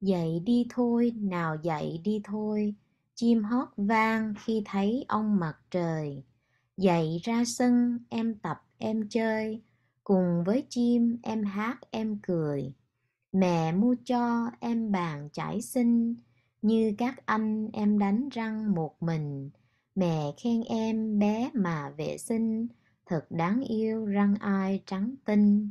Dậy đi thôi, nào dậy đi thôi, chim hót vang khi thấy ông mặt trời. Dậy ra sân, em tập em chơi, cùng với chim em hát em cười. Mẹ mua cho em bàn chải xinh, như các anh em đánh răng một mình. Mẹ khen em bé mà vệ sinh, thật đáng yêu răng ai trắng tinh.